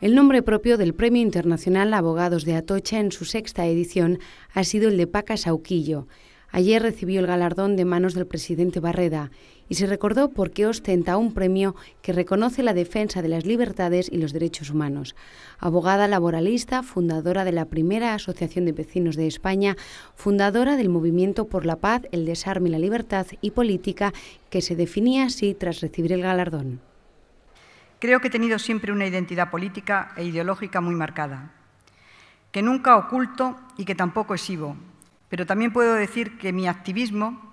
El nombre propio del Premio Internacional Abogados de Atocha en su sexta edición ha sido el de Paca Sauquillo. Ayer recibió el galardón de manos del presidente Barreda y se recordó por qué ostenta un premio que reconoce la defensa de las libertades y los derechos humanos. Abogada laboralista, fundadora de la primera Asociación de Vecinos de España, fundadora del Movimiento por la Paz, el Desarme y la Libertad y Política, que se definía así tras recibir el galardón creo que he tenido siempre una identidad política e ideológica muy marcada, que nunca oculto y que tampoco exhibo, pero también puedo decir que mi activismo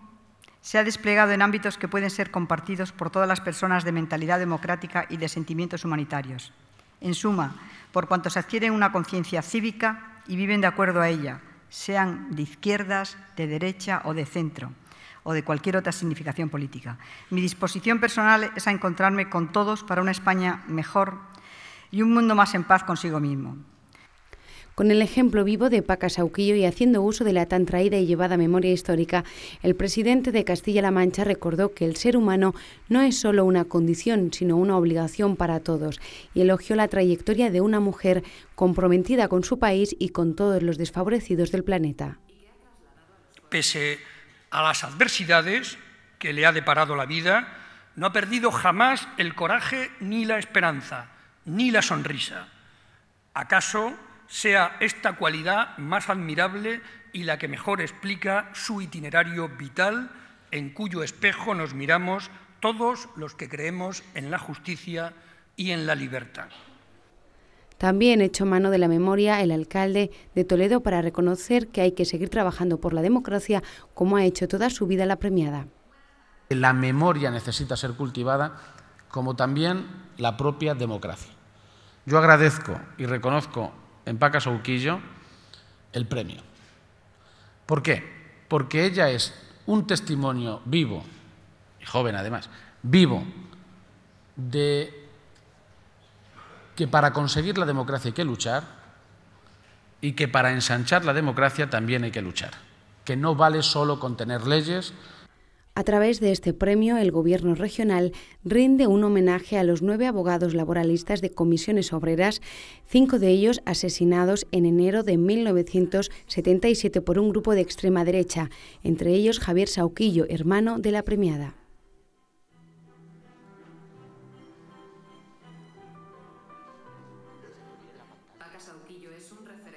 se ha desplegado en ámbitos que pueden ser compartidos por todas las personas de mentalidad democrática y de sentimientos humanitarios. En suma, por cuantos adquieren una conciencia cívica y viven de acuerdo a ella, sean de izquierdas, de derecha o de centro o de cualquier otra significación política. Mi disposición personal es a encontrarme con todos para una España mejor y un mundo más en paz consigo mismo. Con el ejemplo vivo de Paca Sauquillo y haciendo uso de la tan traída y llevada memoria histórica, el presidente de Castilla-La Mancha recordó que el ser humano no es solo una condición, sino una obligación para todos, y elogió la trayectoria de una mujer comprometida con su país y con todos los desfavorecidos del planeta. Pese a las adversidades que le ha deparado la vida, no ha perdido jamás el coraje ni la esperanza, ni la sonrisa. ¿Acaso sea esta cualidad más admirable y la que mejor explica su itinerario vital en cuyo espejo nos miramos todos los que creemos en la justicia y en la libertad? También hecho mano de la memoria el alcalde de Toledo para reconocer que hay que seguir trabajando por la democracia como ha hecho toda su vida la premiada. La memoria necesita ser cultivada como también la propia democracia. Yo agradezco y reconozco en Paca Auquillo el premio. ¿Por qué? Porque ella es un testimonio vivo, y joven además, vivo, de que para conseguir la democracia hay que luchar y que para ensanchar la democracia también hay que luchar, que no vale solo contener leyes. A través de este premio, el Gobierno regional rinde un homenaje a los nueve abogados laboralistas de comisiones obreras, cinco de ellos asesinados en enero de 1977 por un grupo de extrema derecha, entre ellos Javier Sauquillo, hermano de la premiada. Casauquillo es un referente.